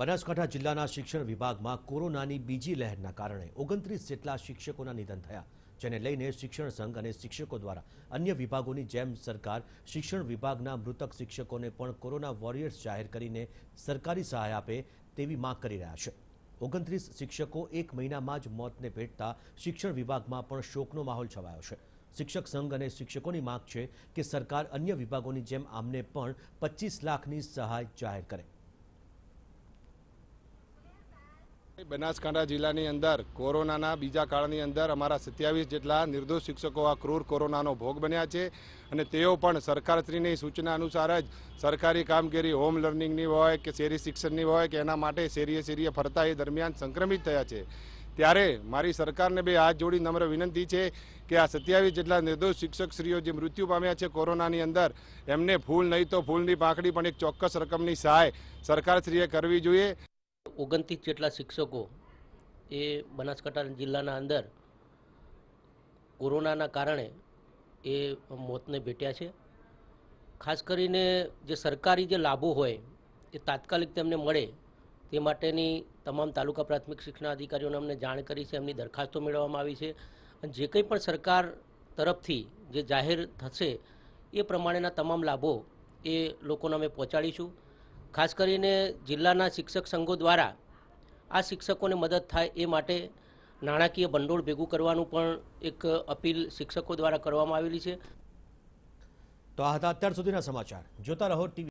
બનાસકાંઠા જિલ્લાના શિક્ષણ વિભાગમાં કોરોનાની બીજી લહેરના કારણે ઓગણત્રીસ જેટલા શિક્ષકોના નિધન થયા જેને લઈને શિક્ષણ સંઘ અને શિક્ષકો દ્વારા અન્ય વિભાગોની જેમ સરકાર શિક્ષણ વિભાગના મૃતક શિક્ષકોને પણ કોરોના વોરિયર્સ જાહેર કરીને સરકારી સહાય આપે તેવી માંગ કરી રહ્યા છે ઓગણત્રીસ શિક્ષકો એક મહિનામાં જ મોતને ભેટતા શિક્ષણ વિભાગમાં પણ શોકનો માહોલ છવાયો છે શિક્ષક સંઘ અને શિક્ષકોની માંગ છે કે સરકાર અન્ય વિભાગોની જેમ આમને પણ પચીસ લાખની સહાય જાહેર કરે બનાસકાંઠા જિલ્લાની અંદર કોરોનાના બીજા કાળની અંદર અમારા સત્યાવીસ જેટલા નિર્દોષ શિક્ષકો આ ક્રૂર કોરોનાનો ભોગ બન્યા છે અને તેઓ પણ સરકારશ્રીની સૂચના અનુસાર જ સરકારી કામગીરી હોમ લર્નિંગની હોય કે શેરી શિક્ષણની હોય કે એના માટે શેરીએ શેરીએ ફરતા એ દરમિયાન સંક્રમિત થયા છે ત્યારે મારી સરકારને બે હાથ જોડી નમ્ર વિનંતી છે કે આ સત્યાવીસ જેટલા નિર્દોષ શિક્ષકશ્રીઓ જે મૃત્યુ પામ્યા છે કોરોનાની અંદર એમને ફૂલ નહીં તો ફૂલની પાંખડી પણ એક ચોક્કસ રકમની સહાય સરકારશ્રીએ કરવી જોઈએ ઓગણત્રીસ જેટલા શિક્ષકો એ બનાસકાંઠા જિલ્લાના અંદર કોરોનાના કારણે એ મોતને ભેટ્યા છે ખાસ કરીને જે સરકારી જે લાભો હોય એ તાત્કાલિક તેમને મળે તે માટેની તમામ તાલુકા પ્રાથમિક શિક્ષણ અધિકારીઓને અમને જાણ કરી છે એમની દરખાસ્તો મેળવવામાં આવી છે અને જે કંઈ પણ સરકાર તરફથી જે જાહેર થશે એ પ્રમાણેના તમામ લાભો એ લોકોને અમે પહોંચાડીશું ખાસ કરીને જિલ્લાના શિક્ષક સંઘો દ્વારા આ શિક્ષકોને મદદ થાય એ માટે નાણાકીય ભંડોળ ભેગું કરવાનું પણ એક અપીલ શિક્ષકો દ્વારા કરવામાં આવેલી છે તો આ હતા અત્યાર સુધીના સમાચાર જોતા રહો ટીવી